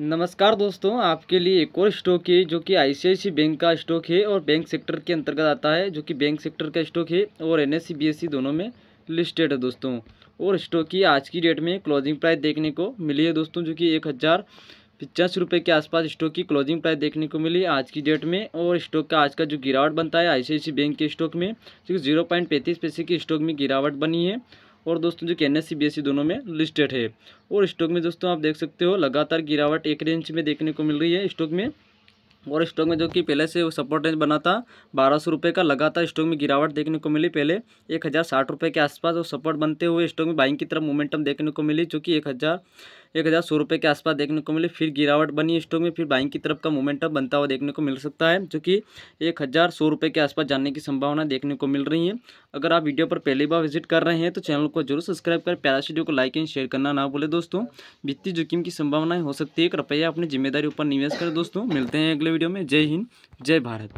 नमस्कार दोस्तों आपके लिए एक और स्टॉक है जो कि आईसीआईसी बैंक का स्टॉक है और बैंक सेक्टर के अंतर्गत आता है जो कि बैंक सेक्टर का स्टॉक है और एस सी e e दोनों में लिस्टेड है दोस्तों और स्टॉक की आज की डेट में क्लोजिंग प्राइस देखने को मिली है दोस्तों जो कि एक हज़ार पचास रुपये के आसपास स्टॉक की क्लोजिंग प्राइस देखने को मिली आज की डेट में और स्टॉक का आज का जो गिरावट बनता है आई बैंक के स्टॉक में जो जीरो पॉइंट पैंतीस पैसे के स्टॉक में गिरावट बनी है और दोस्तों जो कि एन एस दोनों में लिस्टेड है और स्टॉक में दोस्तों आप देख सकते हो लगातार गिरावट एक रेंज में देखने को मिल रही है स्टॉक में और स्टॉक में जो कि पहले से वो सपोर्ट रेंज बना था बारह सौ रुपये का लगातार स्टॉक में गिरावट देखने को मिली पहले एक हज़ार साठ रुपये के आसपास वो सपोर्ट बनते हुए स्टॉक में बाइंग की तरफ मोमेंटम देखने को मिली जो कि एक हज़ार एक हज़ार सौ रुपये के आसपास देखने को मिली फिर गिरावट बनी स्टॉक में फिर बाइंग की तरफ का मोमेंटम बनता हुआ देखने को मिल सकता है जो कि एक हज़ार सौ रुपये के आसपास जाने की संभावना देखने को मिल रही है अगर आप वीडियो पर पहली बार विजिट कर रहे हैं तो चैनल को जरूर सब्सक्राइब करें प्यारा वीडियो को लाइक एंड शेयर करना ना भूले दोस्तों वित्तीय जोखिम की संभावनाएं हो सकती है कृपया अपनी जिम्मेदारी ऊपर निवेश करें दोस्तों मिलते हैं अगले वीडियो में जय हिंद जय भारत